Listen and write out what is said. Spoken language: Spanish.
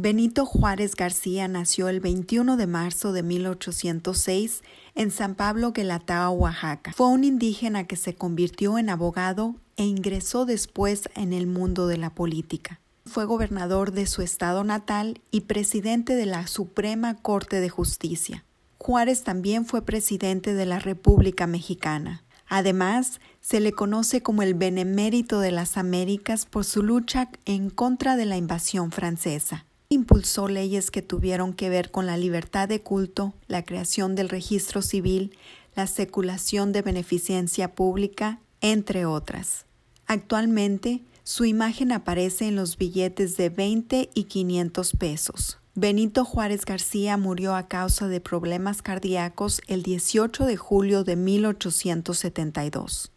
Benito Juárez García nació el 21 de marzo de 1806 en San Pablo Guelatao, Oaxaca. Fue un indígena que se convirtió en abogado e ingresó después en el mundo de la política. Fue gobernador de su estado natal y presidente de la Suprema Corte de Justicia. Juárez también fue presidente de la República Mexicana. Además, se le conoce como el benemérito de las Américas por su lucha en contra de la invasión francesa impulsó leyes que tuvieron que ver con la libertad de culto, la creación del registro civil, la seculación de beneficencia pública, entre otras. Actualmente, su imagen aparece en los billetes de 20 y 500 pesos. Benito Juárez García murió a causa de problemas cardíacos el 18 de julio de 1872.